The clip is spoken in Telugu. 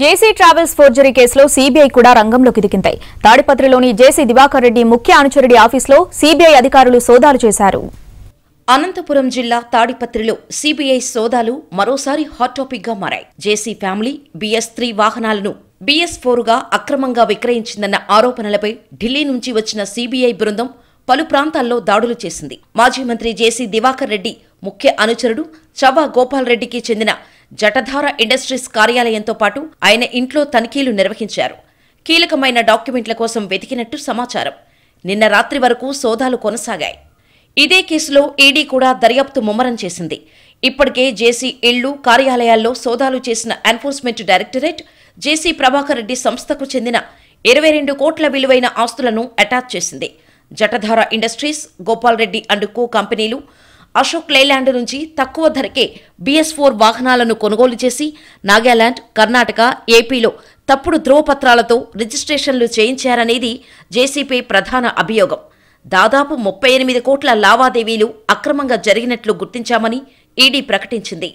జేసీ ట్రావెల్స్ ఫోర్జరీ కేసులో సీబీఐ కూడా రంగంలోకి దిగింది తాడిపత్రిలోని జేసీ దివాకర్ రెడ్డి ముఖ్య అనుచరుడి ఆఫీసులో సీబీఐ అధికారులు సోదాలు చేశారు అనంతపురం జిల్లా తాడిపత్రిలో సీబీఐ సోదాలు మరోసారి హాట్ టాపిక్ గా మారాయి జేసీ ఫ్యామిలీ బిఎస్ త్రీ వాహనాలను బిఎస్ ఫోర్గా అక్రమంగా విక్రయించిందన్న ఆరోపణలపై ఢిల్లీ నుంచి వచ్చిన సీబీఐ బృందం పలు ప్రాంతాల్లో దాడులు చేసింది మాజీ మంత్రి జేసీ దివాకర్ రెడ్డి ముఖ్య అనుచరుడు చవ్వా గోపాల్ రెడ్డికి చెందిన జటధార ఇండస్ట్రీస్ కార్యాలయంతో పాటు ఆయన ఇంట్లో తనిఖీలు నిర్వహించారు కీలకమైన డాక్యుమెంట్ల కోసం వెతికినట్టు సమాచారం నిన్న రాత్రి వరకు సోదాలు కొనసాగాయి ఇదే కేసులో ఈడీ కూడా దర్యాప్తు ముమ్మరం చేసింది ఇప్పటికే జేసీ ఇళ్లు కార్యాలయాల్లో సోదాలు చేసిన enforcement directorate JC Prabhakar Reddy సంస్థకు చెందిన ఇరవై రెండు కోట్ల విలువైన ఆస్తులను అటాచ్ చేసింది Jatadhara industries Gopal Reddy and co కంపెనీలు అశోక్ లేలాండ్ నుంచి తక్కువ ధరకే బిఎస్ ఫోర్ వాహనాలను కొనుగోలు చేసి నాగాలాండ్ కర్ణాటక ఏపీలో తప్పుడు ధ్రువపత్రాలతో రిజిస్ట్రేషన్లు చేయించారనేది జేసీపీ ప్రధాన అభియోగం దాదాపు ముప్పై ఎనిమిది కోట్ల లావాదేవీలు అక్రమంగా జరిగినట్లు గుర్తించామని ఈడీ ప్రకటించింది